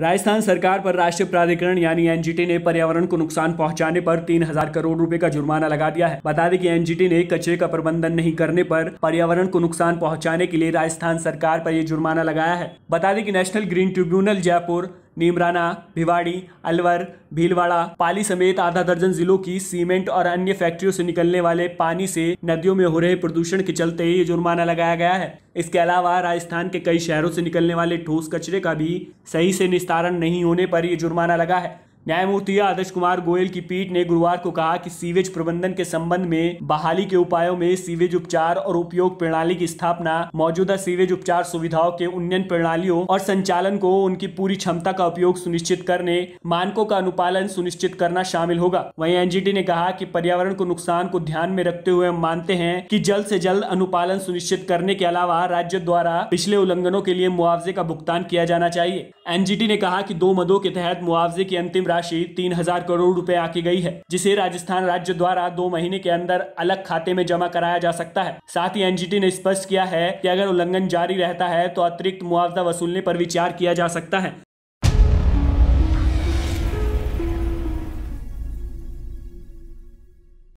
राजस्थान सरकार पर राष्ट्रीय प्राधिकरण यानी एनजीटी ने पर्यावरण को नुकसान पहुंचाने पर तीन हजार करोड़ रुपए का जुर्माना लगा दिया है बता दें कि एनजीटी ने कचरे का प्रबंधन नहीं करने पर पर्यावरण को नुकसान पहुंचाने के लिए राजस्थान सरकार पर यह जुर्माना लगाया है बता दें कि national green tribunal Jaipur Neemrana Bhiwadi Alwar Bhilwara Pali समेत आधा दर्जन जिलों की सीमेंट और अन्य फैक्ट्रियों से निकलने वाले पानी से नदियों में हो रहे प्रदूषण के चलते ये जुर्माना लगाया गया है इसके अलावा राजस्थान के कई शहरों से निकलने वाले ठोस कचरे का भी सही से निस्तारण नहीं होने पर यह जुर्माना लगा है न्यायमूर्ति आदर्श कुमार गोयल की पीठ ने गुरुवार को कहा कि सीवेज प्रबंधन के संबंध में बहाली के उपायों में सीवेज उपचार और उपयोग प्रणाली की स्थापना मौजूदा सीवेज उपचार सुविधाओं के उन्नयन प्रणालियों और संचालन को उनकी पूरी क्षमता का उपयोग सुनिश्चित करने मानकों का अनुपालन सुनिश्चित करना शामिल होगा वही एनजीटी ने कहा की पर्यावरण को नुकसान को ध्यान में रखते हुए हम मानते हैं की जल्द ऐसी जल्द अनुपालन सुनिश्चित करने के अलावा राज्य द्वारा पिछले उल्लंघनों के लिए मुआवजे का भुगतान किया जाना चाहिए एनजीटी ने कहा की दो मदों के तहत मुआवजे की अंतिम राशि तीन हजार करोड़ रुपए आकी गई है जिसे राजस्थान राज्य द्वारा दो महीने के अंदर अलग खाते में जमा कराया जा सकता है साथ ही एनजीटी ने स्पष्ट किया है कि अगर उल्लंघन जारी रहता है तो अतिरिक्त मुआवजा वसूलने पर विचार किया जा सकता है